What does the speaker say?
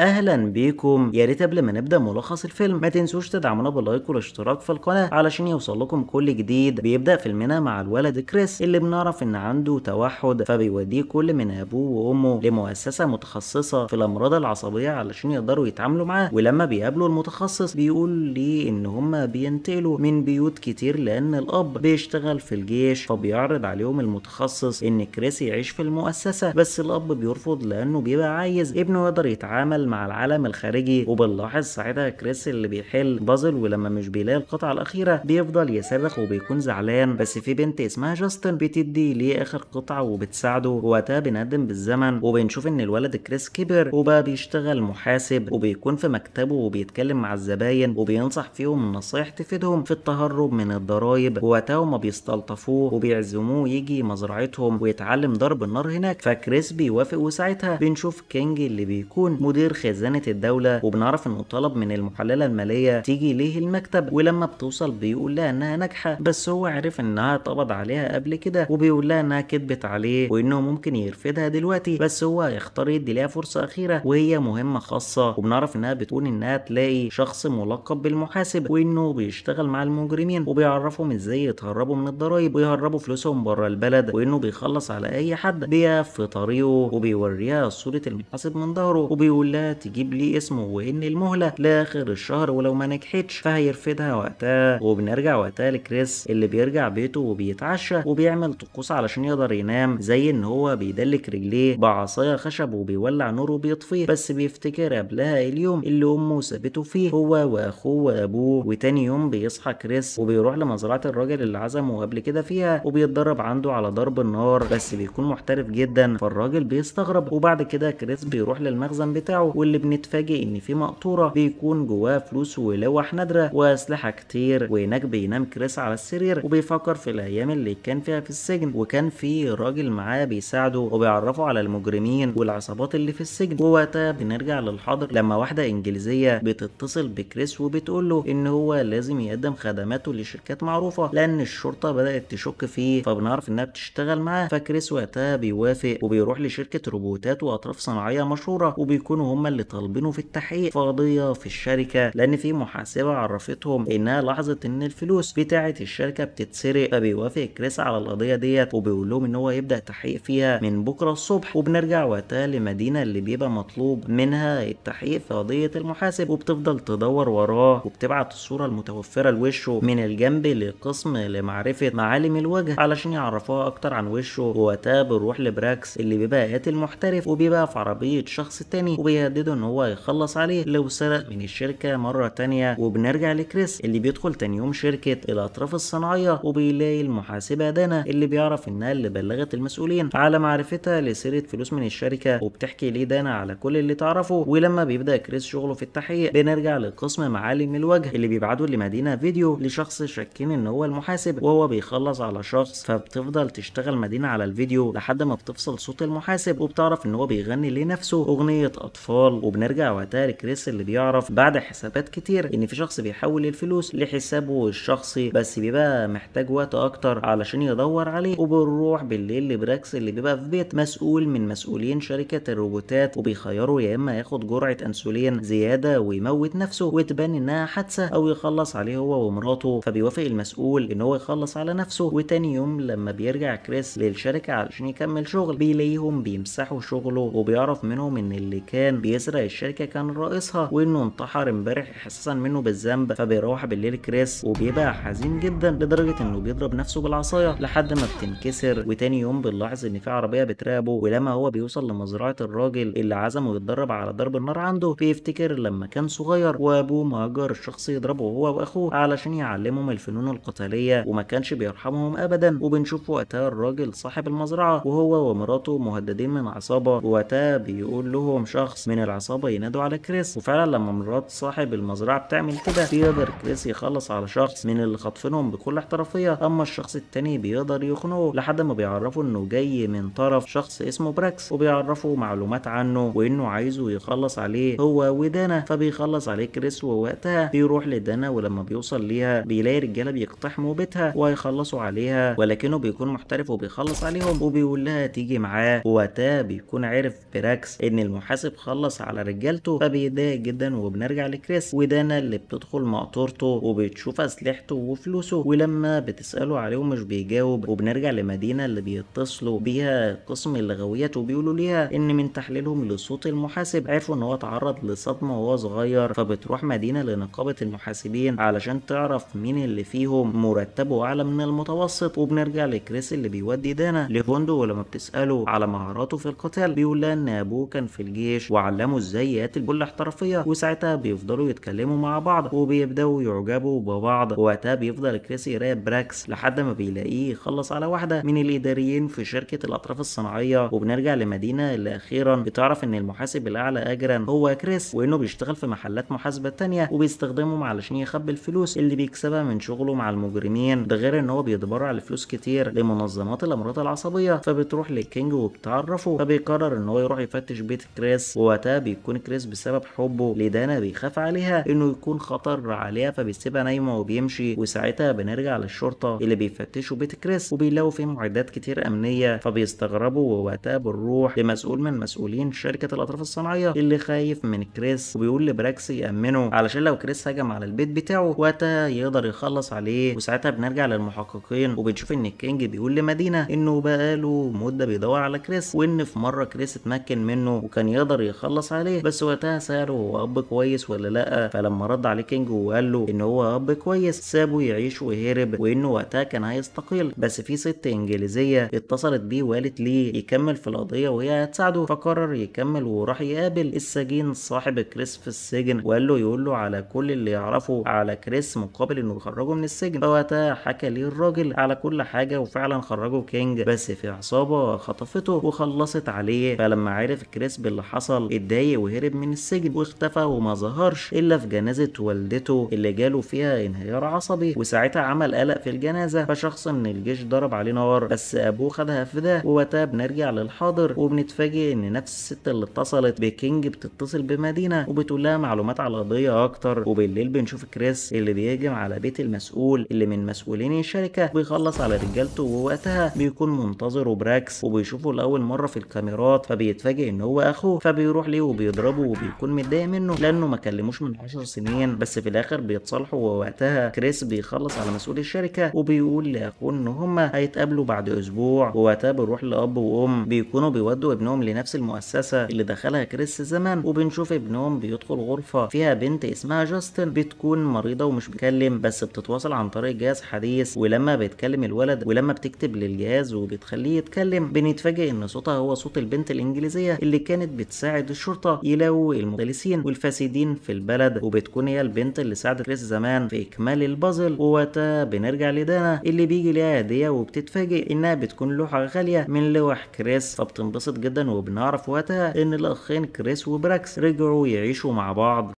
اهلا بيكم يا ريت قبل ما نبدا ملخص الفيلم ما تنسوش تدعمونا باللايك والاشتراك في القناه علشان يوصل لكم كل جديد بيبدا فيلمنا مع الولد كريس اللي بنعرف ان عنده توحد فبيوديه كل من ابوه وامه لمؤسسه متخصصه في الامراض العصبيه علشان يقدروا يتعاملوا معاه ولما بيقابلوا المتخصص بيقول ليه ان هم بينتقلوا من بيوت كتير لان الاب بيشتغل في الجيش فبيعرض عليهم المتخصص ان كريس يعيش في المؤسسه بس الاب بيرفض لانه بيبقى عايز ابنه يقدر يتعامل مع العالم الخارجي وبنلاحظ ساعتها كريس اللي بيحل بازل ولما مش بيلاقي القطعه الاخيره بيفضل يصرخ وبيكون زعلان بس في بنت اسمها جاستن بتدي ليه اخر قطعه وبتساعده وقتها بنقدم بالزمن وبنشوف ان الولد كريس كبر وبقى بيشتغل محاسب وبيكون في مكتبه وبيتكلم مع الزباين وبينصح فيهم نصايح تفيدهم في التهرب من الضرايب وقتها هما بيستلطفوه وبيعزموه يجي مزرعتهم ويتعلم ضرب النار هناك فكريس بيوافق وساعتها بنشوف كينج اللي بيكون مدير خزانة الدولة وبنعرف انه طلب من المحللة المالية تيجي ليه المكتب ولما بتوصل بيقول لها انها ناجحة بس هو عرف انها اتقبض عليها قبل كده وبيقول لها انها كدبت عليه وانه ممكن يرفدها دلوقتي بس هو هيختار يدي ليها فرصة اخيرة وهي مهمة خاصة وبنعرف انها بتقول انها تلاقي شخص ملقب بالمحاسب وانه بيشتغل مع المجرمين وبيعرفهم ازاي يتهربوا من الضرايب ويهربوا فلوسهم بره البلد وانه بيخلص على اي حد بيقف في طريقه وبيوريها صورة المحاسب من ظهره وبيقول لها تجيب لي اسمه وان المهله لاخر الشهر ولو ما نجحتش فهيرفدها وقتها وبنرجع وقتها لكريس اللي بيرجع بيته وبيتعشى وبيعمل طقوس علشان يقدر ينام زي ان هو بيدلك رجليه بعصايه خشب وبيولع نور وبيطفيه بس بيفتكر قبلها اليوم اللي امه سابته فيه هو واخوه وابوه وتاني يوم بيصحى كريس وبيروح لمزرعه الراجل اللي عزمه قبل كده فيها وبيتدرب عنده على ضرب النار بس بيكون محترف جدا فالراجل بيستغرب وبعد كده كريس بيروح للمخزن بتاعه واللي بنتفاجئ ان في مقطوره بيكون جواه فلوس ولوح نادره واسلحه كتير وهناك بينام كريس على السرير وبيفكر في الايام اللي كان فيها في السجن وكان في راجل معاه بيساعده وبيعرفه على المجرمين والعصابات اللي في السجن ووقتها بنرجع للحاضر لما واحده انجليزيه بتتصل بكريس وبتقول له ان هو لازم يقدم خدماته لشركات معروفه لان الشرطه بدات تشك فيه فبنعرف انها بتشتغل معاه فكريس وقتها بيوافق وبيروح لشركه روبوتات واطراف صناعيه مشهوره وبيكونوا هم هم اللي طالبينه في التحقيق في قضيه في الشركه لان في محاسبه عرفتهم انها لاحظت ان الفلوس بتاعه الشركه بتتسرق فبيوافق كريس على القضيه ديت وبيقول لهم ان هو يبدا تحقيق فيها من بكره الصبح وبنرجع وقتها لمدينه اللي بيبقى مطلوب منها التحقيق في قضيه المحاسب وبتفضل تدور وراه وبتبعت الصوره المتوفره لوشه من الجنب لقسم لمعرفه معالم الوجه علشان يعرفوها اكتر عن وشه ووقتها بنروح لبراكس اللي بيبقى قاتل محترف وبيبقى في عربيه شخص تاني وبيهد يحددوا ان هو يخلص عليه لو سرق من الشركه مره تانية وبنرجع لكريس اللي بيدخل تاني يوم شركه الاطراف الصناعيه وبيلاقي المحاسبه دانا اللي بيعرف انها اللي بلغت المسؤولين على معرفتها لسيره فلوس من الشركه وبتحكي ليه دانا على كل اللي تعرفه ولما بيبدا كريس شغله في التحقيق بنرجع لقسم معالم الوجه اللي بيبعتوا لمدينه فيديو لشخص شاكين ان هو المحاسب وهو بيخلص على شخص فبتفضل تشتغل مدينه على الفيديو لحد ما بتفصل صوت المحاسب وبتعرف ان هو بيغني لنفسه اغنيه اطفال الاطفال وبنرجع وقتها لكريس اللي بيعرف بعد حسابات كتير ان في شخص بيحول الفلوس لحسابه الشخصي بس بيبقى محتاج وقت اكتر علشان يدور عليه وبنروح بالليل لبراكس اللي بيبقى في بيت مسؤول من مسؤولين شركه الروبوتات وبيخيره يا اما ياخد جرعه انسولين زياده ويموت نفسه وتبان انها حادثه او يخلص عليه هو ومراته فبيوافق المسؤول ان هو يخلص على نفسه وتاني يوم لما بيرجع كريس للشركه علشان يكمل شغل بيلاقيهم بيمسحوا شغله وبيعرف منهم ان اللي كان بيسرق الشركه كان رئيسها وانه انتحر امبارح احساسا منه بالذنب فبيروح بالليل كريس وبيبقى حزين جدا لدرجه انه بيضرب نفسه بالعصايه لحد ما بتنكسر وتاني يوم بنلاحظ ان في عربيه بتراقبه ولما هو بيوصل لمزرعه الراجل اللي عزمه يتدرب على ضرب النار عنده بيفتكر لما كان صغير وابوه مهجر الشخص يضربه هو واخوه علشان يعلمهم الفنون القتاليه وما كانش بيرحمهم ابدا وبنشوف وقتها الراجل صاحب المزرعه وهو ومراته مهددين من عصابه ووقتها بيقول لهم شخص من العصابة ينادوا على كريس وفعلا لما مرات صاحب المزرعة بتعمل كده بيقدر كريس يخلص على شخص من اللي خاطفينهم بكل احترافية اما الشخص التاني بيقدر يخنقه لحد ما بيعرفه انه جاي من طرف شخص اسمه براكس وبيعرفه معلومات عنه وانه عايزه يخلص عليه هو ودانا فبيخلص عليه كريس ووقتها بيروح لدانا ولما بيوصل ليها بيلاقي رجاله بيقتحموا بيتها وهيخلصوا عليها ولكنه بيكون محترف وبيخلص عليهم وبيقول لها تيجي معاه ووقتها بيكون عرف براكس ان المحاسب خلص بيخلص على رجالته فبيتضايق جدا وبنرجع لكريس ودانا اللي بتدخل مقطورته وبتشوف اسلحته وفلوسه ولما بتساله عليه ومش بيجاوب وبنرجع لمدينه اللي بيتصلوا بيها قسم اللغويات وبيقولوا ليها ان من تحليلهم لصوت المحاسب عرفوا ان هو اتعرض لصدمه وهو صغير فبتروح مدينه لنقابه المحاسبين علشان تعرف مين اللي فيهم مرتبه اعلى من المتوسط وبنرجع لكريس اللي بيودي دانا لفندق ولما بتساله على مهاراته في القتال بيقول لها ان ابوه كان في الجيش وعلى بيتعلموا ازاي البلة احترافية وساعتها بيفضلوا يتكلموا مع بعض وبيبداوا يعجبوا ببعض وقتها بيفضل كريسي يراقب براكس لحد ما بيلاقيه يخلص على واحدة من الإداريين في شركة الأطراف الصناعية وبنرجع لمدينة اللي أخيرا بتعرف إن المحاسب الأعلى أجرا هو كريس وإنه بيشتغل في محلات محاسبة تانية وبيستخدمهم علشان يخبي الفلوس اللي بيكسبها من شغله مع المجرمين ده غير إن هو بيتبرع لفلوس كتير لمنظمات الأمراض العصبية فبتروح للكينج وبتعرفه فبيقرر إن هو يروح يفتش بيت كريس وقتها بيكون كريس بسبب حبه لدانا بيخاف عليها انه يكون خطر عليها فبيسيبها نايمه وبيمشي وساعتها بنرجع للشرطه اللي بيفتشوا بيت كريس وبيلاقوا فيه معدات كتير امنيه فبيستغربوا ووقتها بنروح لمسؤول من مسؤولين شركه الاطراف الصناعيه اللي خايف من كريس وبيقول لبراكس يامنه علشان لو كريس هجم على البيت بتاعه وقتها يقدر يخلص عليه وساعتها بنرجع للمحققين وبنشوف ان الكينج بيقول لمدينه انه بقاله مده بيدور على كريس وان في مره كريس اتمكن منه وكان يقدر يخلص يخلص عليه بس وقتها سأله هو أب كويس ولا لأ فلما رد عليه كينج وقال له إن هو أب كويس سابه يعيش وهرب وإنه وقتها كان هيستقيل بس في ست إنجليزية اتصلت بيه وقالت ليه يكمل في القضية وهي هتساعده فقرر يكمل وراح يقابل السجين صاحب كريس في السجن وقال له يقول له على كل اللي يعرفه على كريس مقابل إنه يخرجه من السجن فوقتها حكى ليه الراجل على كل حاجة وفعلا خرجه كينج بس في عصابة خطفته وخلصت عليه فلما عرف كريس باللي حصل اتضايق وهرب من السجن واختفى وما ظهرش الا في جنازه والدته اللي جاله فيها انهيار عصبي وساعتها عمل قلق في الجنازه فشخص من الجيش ضرب عليه نار بس ابوه خدها في ده ووقتها بنرجع للحاضر وبنتفاجئ ان نفس الست اللي اتصلت بكينج بتتصل بمدينه وبتقول لها معلومات على قضيه اكتر وبالليل بنشوف كريس اللي بيهجم على بيت المسؤول اللي من مسؤولين الشركه بيخلص على رجالته ووقتها بيكون منتظره براكس وبيشوفه لاول مره في الكاميرات فبيتفاجئ ان هو اخوه فبيروح بيغلي وبيضربه وبيكون متضايق منه لانه ما كلموش من 10 سنين بس في الاخر بيتصالحوا ووقتها كريس بيخلص على مسؤول الشركه وبيقول لاخوه ان هما هيتقابلوا بعد اسبوع ووقتها بيروح لاب وام بيكونوا بيودوا ابنهم لنفس المؤسسه اللي دخلها كريس زمان وبنشوف ابنهم بيدخل غرفه فيها بنت اسمها جاستن بتكون مريضه ومش بتكلم بس بتتواصل عن طريق جهاز حديث ولما بيتكلم الولد ولما بتكتب للجهاز وبتخليه يتكلم بنتفاجئ ان صوتها هو صوت البنت الانجليزيه اللي كانت بتساعد الشرطه يلاقوا المدلسين والفاسدين في البلد وبتكون هي البنت اللي ساعدت كريس زمان في اكمال البازل ووقتها بنرجع لدانا اللي بيجي ليها هديه وبتتفاجئ انها بتكون لوحه غاليه من لوح كريس فبتنبسط جدا وبنعرف وقتها ان الاخين كريس وبراكس رجعوا يعيشوا مع بعض